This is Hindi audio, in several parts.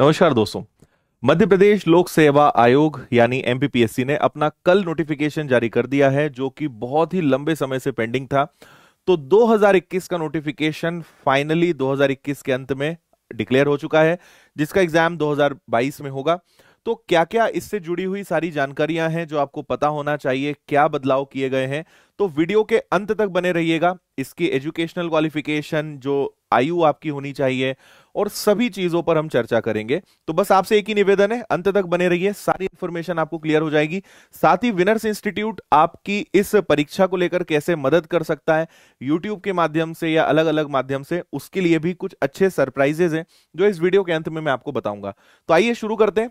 नमस्कार दोस्तों मध्य प्रदेश लोक सेवा आयोग यानी एमपीपीएससी ने अपना कल नोटिफिकेशन जारी कर दिया है जो कि बहुत ही लंबे समय से पेंडिंग था तो 2021 का नोटिफिकेशन फाइनली 2021 के अंत में डिक्लेयर हो चुका है जिसका एग्जाम 2022 में होगा तो क्या क्या इससे जुड़ी हुई सारी जानकारियां हैं जो आपको पता होना चाहिए क्या बदलाव किए गए हैं तो वीडियो के अंत तक बने रहिएगा इसकी एजुकेशनल क्वालिफिकेशन जो आयु आपकी होनी चाहिए और सभी चीजों पर हम चर्चा करेंगे तो बस आपसे एक ही निवेदन है अंत तक बने रहिए सारी इंफॉर्मेशन आपको क्लियर हो जाएगी साथ ही विनर्स इंस्टीट्यूट आपकी इस परीक्षा को लेकर कैसे मदद कर सकता है यूट्यूब के माध्यम से या अलग अलग माध्यम से उसके लिए भी कुछ अच्छे सरप्राइजेज हैं जो इस वीडियो के अंत में मैं आपको बताऊंगा तो आइए शुरू करते हैं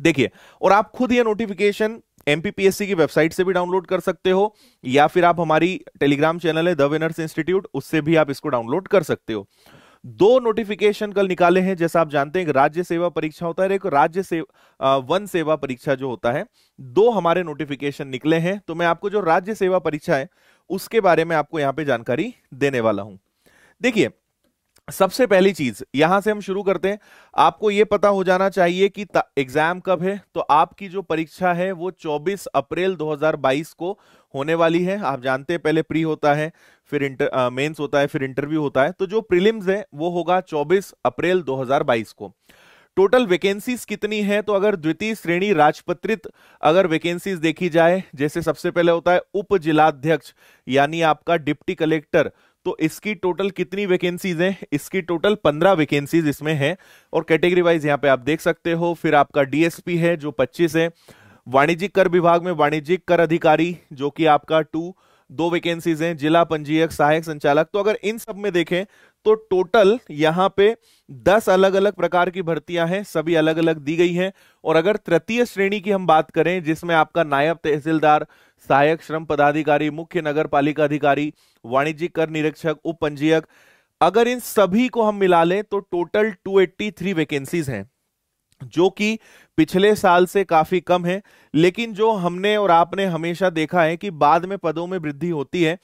देखिए और आप खुद ये नोटिफिकेशन एमपीपीएससी की वेबसाइट से भी डाउनलोड कर सकते हो या फिर आप हमारी टेलीग्राम चैनल है द विनर्स इंस्टीट्यूट उससे भी आप इसको डाउनलोड कर सकते हो दो नोटिफिकेशन कल निकाले हैं जैसा आप जानते हैं राज्य सेवा परीक्षा होता है एक राज्य सेवा वन सेवा परीक्षा जो होता है दो हमारे नोटिफिकेशन निकले हैं तो मैं आपको जो राज्य सेवा परीक्षा है उसके बारे में आपको यहां पे जानकारी देने वाला हूं देखिए सबसे पहली चीज यहां से हम शुरू करते हैं आपको यह पता हो जाना चाहिए कि एग्जाम कब है तो आपकी जो परीक्षा है वो 24 अप्रैल 2022 को होने वाली है आप जानते हैं पहले प्री होता है फिर इंटर मेंस होता है फिर इंटरव्यू होता है तो जो प्रीलिम्स है वो होगा 24 अप्रैल 2022 को टोटल वैकेंसीज कितनी है तो अगर द्वितीय श्रेणी राजपत्रित अगर वैकेंसीज देखी जाए जैसे सबसे पहले होता है उप जिलाध्यक्ष यानी आपका डिप्टी कलेक्टर तो इसकी टोटल कितनी वैकेंसीज हैं इसकी टोटल पंद्रह वैकेंसीज इसमें हैं और कैटेगरी वाइज यहाँ पे आप देख सकते हो फिर आपका डीएसपी है जो पच्चीस है वाणिज्यिक कर विभाग में वाणिज्यिक कर अधिकारी जो कि आपका टू दो वैकेंसीज हैं जिला पंजीयक सहायक संचालक तो अगर इन सब में देखें तो टोटल यहां पे दस अलग अलग प्रकार की भर्तियां हैं सभी अलग अलग दी गई हैं और अगर तृतीय श्रेणी की हम बात करें जिसमें आपका नायब तहसीलदार सहायक श्रम पदाधिकारी मुख्य नगर पालिका अधिकारी वाणिज्यिक कर निरीक्षक उप पंजीयक अगर इन सभी को हम मिला लें तो टोटल थ्री वैकेंसीज हैं जो कि पिछले साल से काफी कम है लेकिन जो हमने और आपने हमेशा देखा है कि बाद में पदों में वृद्धि होती है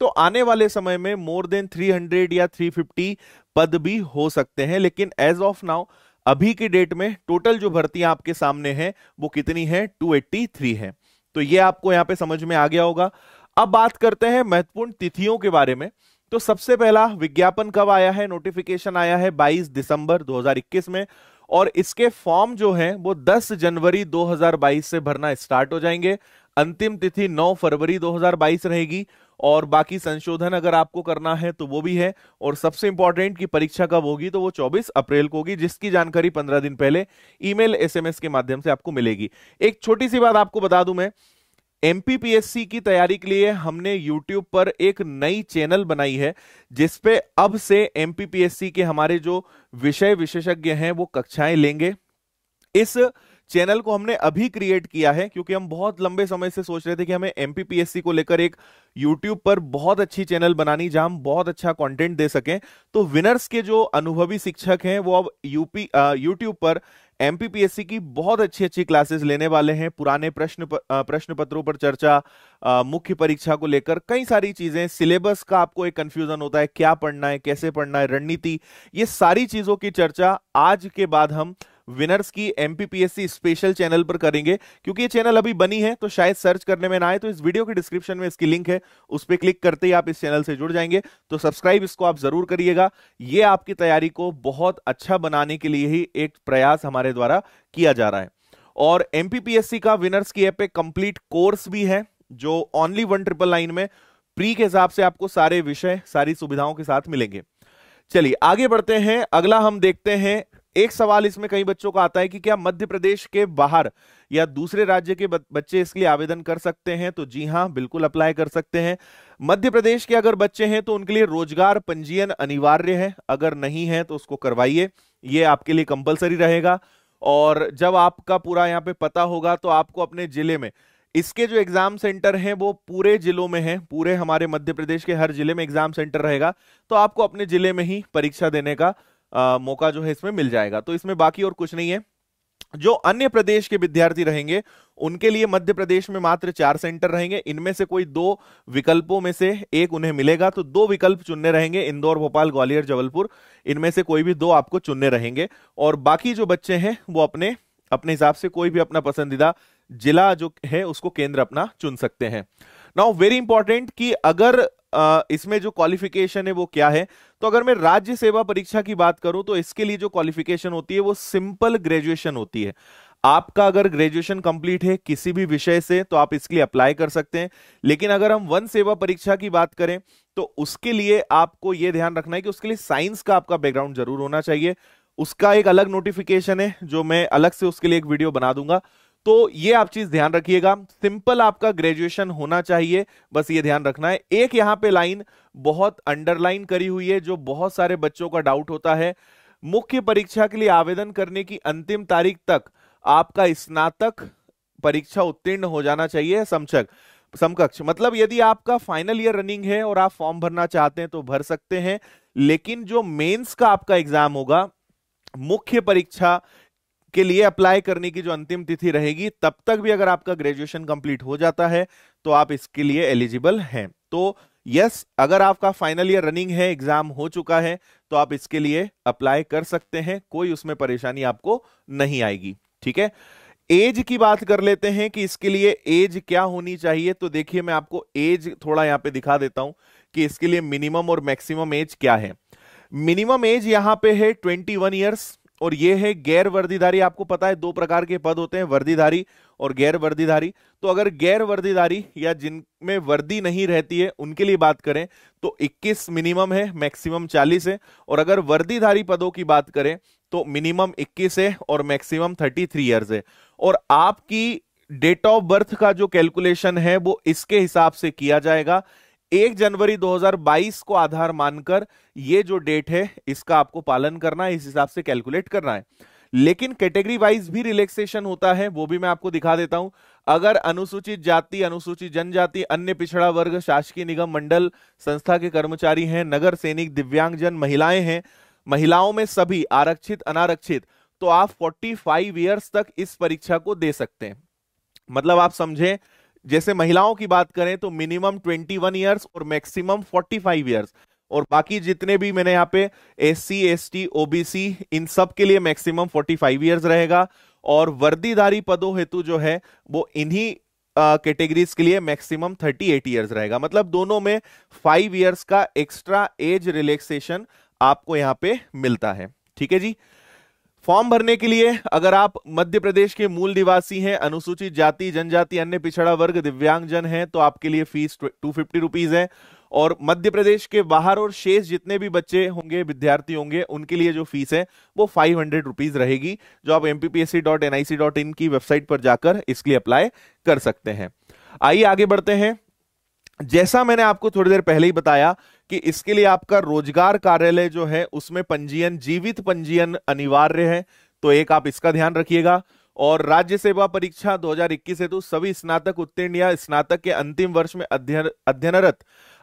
तो आने वाले समय में मोर देन 300 या 350 पद भी हो सकते हैं लेकिन एज ऑफ नाउ अभी की डेट में टोटल जो भर्ती आपके सामने हैं वो कितनी है 283 है तो ये आपको यहां पे समझ में आ गया होगा अब बात करते हैं महत्वपूर्ण तिथियों के बारे में तो सबसे पहला विज्ञापन कब आया है नोटिफिकेशन आया है 22 दिसंबर 2021 में और इसके फॉर्म जो है वो 10 जनवरी 2022 से भरना स्टार्ट हो जाएंगे अंतिम तिथि 9 फरवरी 2022 रहेगी और बाकी संशोधन अगर आपको करना है तो वो भी है और सबसे इंपॉर्टेंट की परीक्षा कब होगी तो वो 24 अप्रैल को होगी जिसकी जानकारी 15 दिन पहले ईमेल एसएमएस के माध्यम से आपको मिलेगी एक छोटी सी बात आपको बता दूं मैं एमपीपीएससी की तैयारी के लिए हमने यूट्यूब पर एक नई चैनल बनाई है जिसपे अब से एमपीपीएससी के हमारे जो विषय विशेषज्ञ हैं वो कक्षाएं लेंगे इस चैनल को हमने अभी क्रिएट किया है क्योंकि हम बहुत लंबे समय से सोच रहे थे कि हमें एमपीपीएससी को लेकर एक यूट्यूब पर बहुत अच्छी चैनल बनानी जहां हम बहुत अच्छा कंटेंट दे सकें तो विनर्स के जो अनुभवी शिक्षक हैं वो अब यूपी यूट्यूब पर एमपीपीएससी की बहुत अच्छी अच्छी क्लासेस लेने वाले हैं पुराने प्रश्न प, प्रश्न पत्रों पर चर्चा मुख्य परीक्षा को लेकर कई सारी चीजें सिलेबस का आपको एक कंफ्यूजन होता है क्या पढ़ना है कैसे पढ़ना है रणनीति ये सारी चीजों की चर्चा आज के बाद हम विनर्स की एमपीपीएससी स्पेशल चैनल पर करेंगे क्योंकि ये चैनल अभी बनी है तो शायद सर्च करने में ना आए तो इस वीडियो के डिस्क्रिप्शन में इसकी लिंक है उस पर क्लिक करते ही आप इस चैनल से जुड़ जाएंगे तो सब्सक्राइब इसको आप जरूर करिएगा ये आपकी तैयारी को बहुत अच्छा बनाने के लिए ही एक प्रयास हमारे द्वारा किया जा रहा है और एमपीपीएससी का विनर्स की ऐप पे कंप्लीट कोर्स भी है जो ओनली वन ट्रिपल लाइन में प्री के हिसाब से आपको सारे विषय सारी सुविधाओं के साथ मिलेंगे चलिए आगे बढ़ते हैं अगला हम देखते हैं एक सवाल इसमें कई बच्चों का आता है कि क्या मध्य प्रदेश के बाहर या दूसरे राज्य के बच्चे इसके लिए आवेदन कर सकते हैं तो जी हाँ बिल्कुल अप्लाई कर सकते हैं मध्य प्रदेश के अगर बच्चे हैं तो उनके लिए रोजगार पंजीयन अनिवार्य है अगर नहीं है तो उसको करवाइए ये आपके लिए कंपलसरी रहेगा और जब आपका पूरा यहाँ पे पता होगा तो आपको अपने जिले में इसके जो एग्जाम सेंटर हैं वो पूरे जिलों में हैं पूरे हमारे मध्य प्रदेश के हर जिले में एग्जाम सेंटर रहेगा तो आपको अपने जिले में ही परीक्षा देने का आ, मौका जो है इसमें मिल जाएगा तो इसमें बाकी और कुछ नहीं है जो अन्य प्रदेश के विद्यार्थी रहेंगे उनके लिए मध्य प्रदेश में मात्र चार सेंटर रहेंगे इनमें से कोई दो विकल्पों में से एक उन्हें मिलेगा तो दो विकल्प चुनने रहेंगे इंदौर भोपाल ग्वालियर जबलपुर इनमें से कोई भी दो आपको चुनने रहेंगे और बाकी जो बच्चे हैं वो अपने अपने हिसाब से कोई भी अपना पसंदीदा जिला जो है उसको केंद्र अपना चुन सकते हैं नाउ वेरी इंपॉर्टेंट कि अगर इसमें जो क्वालिफिकेशन है वो क्या है तो अगर मैं राज्य सेवा परीक्षा की बात करूं तो इसके लिए जो क्वालिफिकेशन होती है वो सिंपल ग्रेजुएशन होती है आपका अगर ग्रेजुएशन कंप्लीट है किसी भी विषय से तो आप इसके लिए अप्लाई कर सकते हैं लेकिन अगर हम वन सेवा परीक्षा की बात करें तो उसके लिए आपको यह ध्यान रखना है कि उसके लिए साइंस का आपका बैकग्राउंड जरूर होना चाहिए उसका एक अलग नोटिफिकेशन है जो मैं अलग से उसके लिए एक वीडियो बना दूंगा तो ये आप चीज ध्यान रखिएगा सिंपल आपका ग्रेजुएशन होना चाहिए बस ये ध्यान रखना है एक यहां पे लाइन बहुत अंडरलाइन करी हुई है जो बहुत सारे बच्चों का डाउट होता है मुख्य परीक्षा के लिए आवेदन करने की अंतिम तारीख तक आपका स्नातक परीक्षा उत्तीर्ण हो जाना चाहिए समक्षक समकक्ष मतलब यदि आपका फाइनल ईयर रनिंग है और आप फॉर्म भरना चाहते हैं तो भर सकते हैं लेकिन जो मेंस का आपका एग्जाम होगा मुख्य परीक्षा के लिए अप्लाई करने की जो अंतिम तिथि रहेगी तब तक भी अगर आपका ग्रेजुएशन कंप्लीट हो जाता है तो आप इसके लिए एलिजिबल हैं तो यस yes, अगर आपका फाइनल ईयर रनिंग है एग्जाम हो चुका है तो आप इसके लिए अप्लाई कर सकते हैं कोई उसमें परेशानी आपको नहीं आएगी ठीक है एज की बात कर लेते हैं कि इसके लिए एज क्या होनी चाहिए तो देखिए मैं आपको एज थोड़ा यहां पे दिखा देता हूं कि इसके लिए मिनिमम और मैक्सिमम एज क्या है मिनिमम एज यहां पे है 21 वन ईयर्स और ये है गैर वर्दीधारी आपको पता है दो प्रकार के पद होते हैं वर्दीधारी और गैर वर्दीधारी तो अगर गैर वर्दीधारी या जिनमें वर्दी नहीं रहती है उनके लिए बात करें तो 21 मिनिमम है मैक्सिमम 40 है और अगर वर्दीधारी पदों की बात करें तो मिनिमम 21 है और मैक्सिमम 33 इयर्स है और आपकी डेट ऑफ बर्थ का जो कैलकुलेशन है वो इसके हिसाब से किया जाएगा एक जनवरी 2022 को आधार मानकर ये जो डेट है इसका आपको पालन करना है इस हिसाब से कैलकुलेट करना है लेकिन कैटेगरी वाइज भी रिलैक्सेशन होता है वो भी मैं आपको दिखा देता हूं अगर अनुसूचित जाति अनुसूचित जनजाति अन्य पिछड़ा वर्ग शासकीय निगम मंडल संस्था के कर्मचारी हैं नगर सैनिक दिव्यांगजन महिलाएं हैं महिलाओं में सभी आरक्षित अनारक्षित तो आप 45 फाइव तक इस परीक्षा को दे सकते हैं मतलब आप समझें जैसे महिलाओं की बात करें तो मिनिमम 21 इयर्स और मैक्सिमम 45 इयर्स और बाकी जितने भी मैंने यहाँ पे S C S T OBC इन सब के लिए मैक्सिमम 45 ईयर्स रहेगा और वर्दीदारी पदों हेतु जो है वो इन्हीं कैटेगरीज के लिए मैक्सिमम 38 ईयर्स रहेगा मतलब दोनों में फाइव ईयर्स का एक्स्ट्रा एज रिलैक्सेशन आपको यहाँ पे मिलता है ठीक है जी फॉर्म भरने के लिए अगर आप मध्य प्रदेश के मूल निवासी हैं अनुसूचित जाति जनजाति अन्य पिछड़ा वर्ग दिव्यांगजन हैं तो आपके लिए फीस टू फिफ्टी रुपीज है और मध्य प्रदेश के बाहर और शेष जितने भी बच्चे होंगे विद्यार्थी होंगे उनके लिए जो फीस है वो फाइव हंड्रेड रुपीज रहेगी जो आप MPPSC dot NIC dot in की वेबसाइट पर जाकर इसके लिए अप्लाई कर सकते हैं आइए आगे बढ़ते हैं जैसा मैंने आपको थोड़ी देर पहले ही बताया कि इसके लिए आपका रोजगार कार्यालय जो है उसमें पंजीयन जीवित पंजीयन अनिवार्य है तो एक आप इसका ध्यान रखिएगा और राज्य सेवा परीक्षा 2021 हेतु सभी स्नातक उत्तीर्ण या स्नातक के अंतिम वर्ष में अध्ययनरत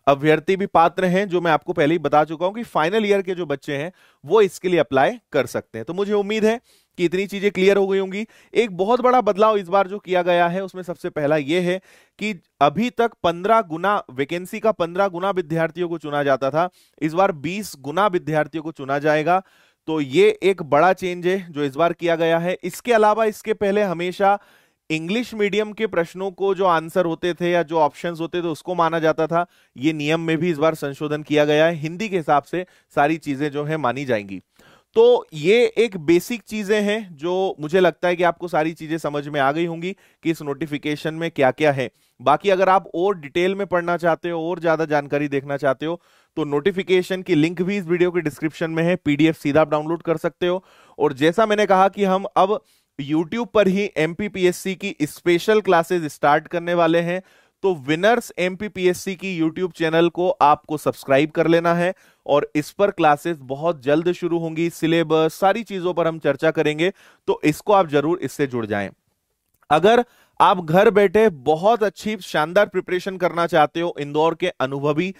अभ्यर्थी भी पात्र हैं जो मैं आपको पहले ही बता चुका हूं कि फाइनल ईयर के जो बच्चे हैं वो इसके लिए अप्लाई कर सकते हैं तो मुझे उम्मीद है कि इतनी चीजें क्लियर हो गई होंगी एक बहुत बड़ा बदलाव इस बार जो किया गया है उसमें सबसे पहला यह है कि अभी तक 15 गुना वैकेंसी का 15 गुना विद्यार्थियों को चुना जाता था इस बार 20 गुना विद्यार्थियों को चुना जाएगा तो ये एक बड़ा चेंज है जो इस बार किया गया है इसके अलावा इसके पहले हमेशा इंग्लिश मीडियम के प्रश्नों को जो आंसर होते थे या जो ऑप्शंस होते थे उसको माना जाता था ये नियम में भी इस बार संशोधन किया गया है हिंदी के हिसाब से सारी चीजें जो है मानी जाएंगी तो ये एक बेसिक चीजें हैं जो मुझे लगता है कि आपको सारी चीजें समझ में आ गई होंगी कि इस नोटिफिकेशन में क्या क्या है बाकी अगर आप और डिटेल में पढ़ना चाहते हो और ज्यादा जानकारी देखना चाहते हो तो नोटिफिकेशन की लिंक भी इस वीडियो के डिस्क्रिप्शन में है पीडीएफ सीधा आप डाउनलोड कर सकते हो और जैसा मैंने कहा कि हम अब यूट्यूब पर ही एमपीपीएससी की स्पेशल क्लासेज स्टार्ट करने वाले हैं तो विनर्स एमपीपीएससी की यूट्यूब चैनल को आपको सब्सक्राइब कर लेना है और इस पर क्लासेस बहुत जल्द शुरू होंगी सिलेबस सारी चीजों पर हम चर्चा करेंगे तो इसको आप जरूर इससे जुड़ जाएं अगर आप घर बैठे बहुत अच्छी शानदार प्रिपरेशन करना चाहते हो इंदौर के अनुभवी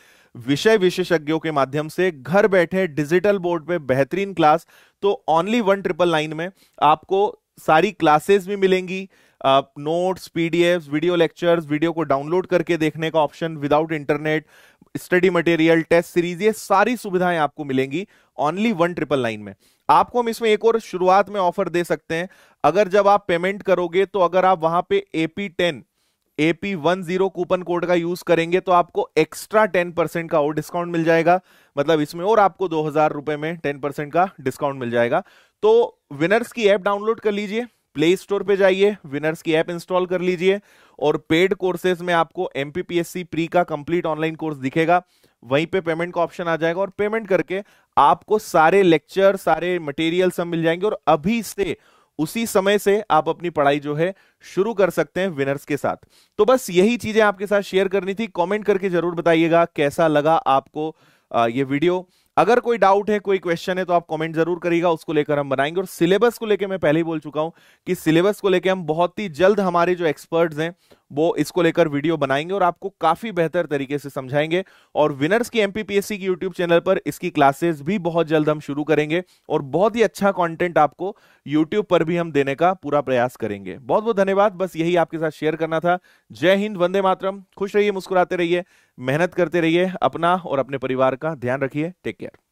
विषय विशेषज्ञों के माध्यम से घर बैठे डिजिटल बोर्ड पे बेहतरीन क्लास तो ओनली वन ट्रिपल नाइन में आपको सारी क्लासेस भी मिलेंगी notes PDF video lectures video को डाउनलोड करके देखने का option without internet study material test series ये सारी सुविधाएं आपको मिलेंगी ओनली वन ट्रिपल नाइन में आपको हम इसमें एक और शुरुआत में ऑफर दे सकते हैं अगर जब आप पेमेंट करोगे तो अगर आप वहां पे AP ten AP one zero coupon code का यूज करेंगे तो आपको एक्स्ट्रा टेन परसेंट का और डिस्काउंट मिल जाएगा मतलब इसमें और आपको दो हजार रुपए में टेन परसेंट का डिस्काउंट मिल जाएगा तो विनर्स की ऐप डाउनलोड कर लीजिए प्ले स्टोर पे जाइए विनर्स की ऐप इंस्टॉल कर लीजिए और पेड कोर्सेज में आपको एमपीपीएससी प्री का कंप्लीट ऑनलाइन कोर्स दिखेगा वहीं पे पेमेंट का ऑप्शन आ जाएगा और पेमेंट करके आपको सारे लेक्चर सारे मटेरियल सब मिल जाएंगे और अभी से उसी समय से आप अपनी पढ़ाई जो है शुरू कर सकते हैं विनर्स के साथ तो बस यही चीजें आपके साथ शेयर करनी थी कमेंट करके जरूर बताइएगा कैसा लगा आपको ये वीडियो अगर कोई डाउट है कोई क्वेश्चन है तो आप कमेंट जरूर करिएगा उसको लेकर हम बनाएंगे और सिलेबस को लेकर मैं पहले ही बोल चुका हूं कि सिलेबस को लेकर हम बहुत ही जल्द हमारे जो एक्सपर्ट्स हैं वो इसको लेकर वीडियो बनाएंगे और आपको काफी बेहतर तरीके से समझाएंगे और विनर्स की एमपीपीएससी की यूट्यूब चैनल पर इसकी क्लासेस भी बहुत जल्द हम शुरू करेंगे और बहुत ही अच्छा कॉन्टेंट आपको यूट्यूब पर भी हम देने का पूरा प्रयास करेंगे बहुत बहुत धन्यवाद बस यही आपके साथ शेयर करना था जय हिंद वंदे मातरम खुश रहिए मुस्कुराते रहिए मेहनत करते रहिए अपना और अपने परिवार का ध्यान रखिए टेक केयर